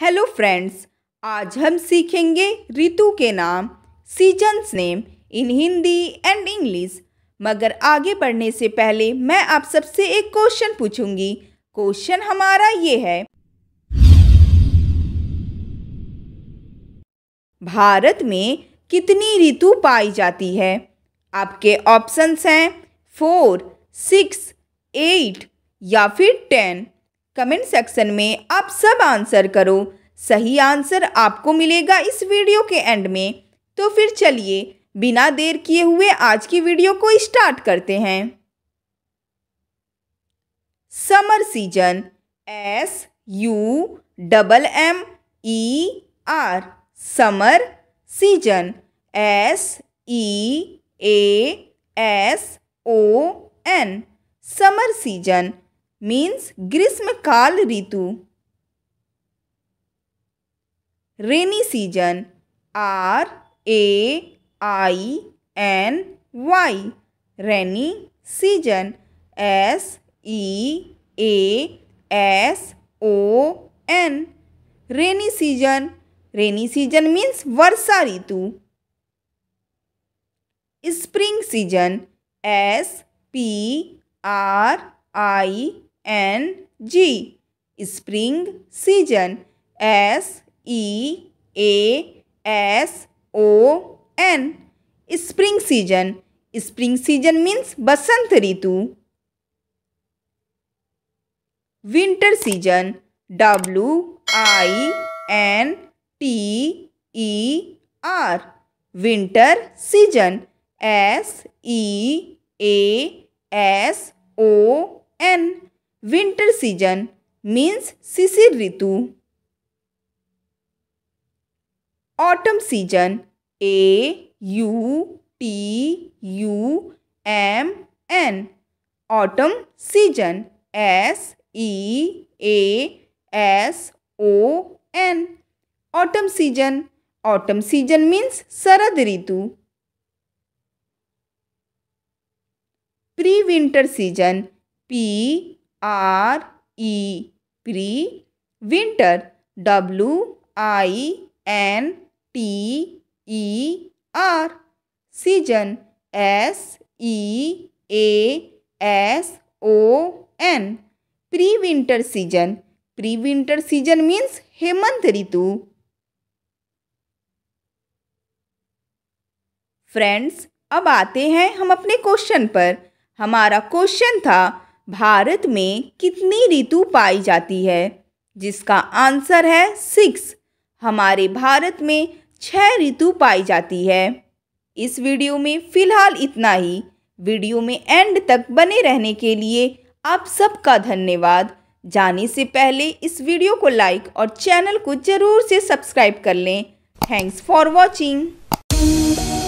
hello friends आज हम सीखेंगे ऋतु के नाम seasons name in Hindi and English मगर आगे बढ़ने से पहले मैं आप सबसे एक क्वेश्चन पूछूंगी क्वेश्चन हमारा ये है भारत में कितनी ऋतु पाई जाती है आपके ऑप्शंस हैं फोर सिक्स एट या फिर टेन कमेंट सेक्शन में आप सब आंसर करो सही आंसर आपको मिलेगा इस वीडियो के एंड में तो फिर चलिए बिना देर किए हुए आज की वीडियो को स्टार्ट करते हैं summer season S U double M E R summer season S E A S O N summer season means ग्रीष्मकाल ऋतु rainy season R A I N Y rainy season S E A S O N rainy season rainy season means वर्षा ऋतु spring season S P R I N G spring season S E A S O N spring season spring season means बसंत ऋतु winter season W I N T E R winter season S E A S O N winter season means शिशिर ऋतु autumn season A U T U M N autumn season S E S O N autumn season autumn season means शरद ऋतु pre winter season P R E pre winter W I N T E R season S E A S O N pre winter season pre winter season means हेमंत ऋतु friends अब आते हैं हम अपने question पर हमारा क्वेश्चन था भारत में कितनी ऋतु पाई जाती है जिसका आंसर है सिक्स हमारे भारत में छः ऋतु पाई जाती है इस वीडियो में फ़िलहाल इतना ही वीडियो में एंड तक बने रहने के लिए आप सबका धन्यवाद जाने से पहले इस वीडियो को लाइक और चैनल को ज़रूर से सब्सक्राइब कर लें थैंक्स फॉर वॉचिंग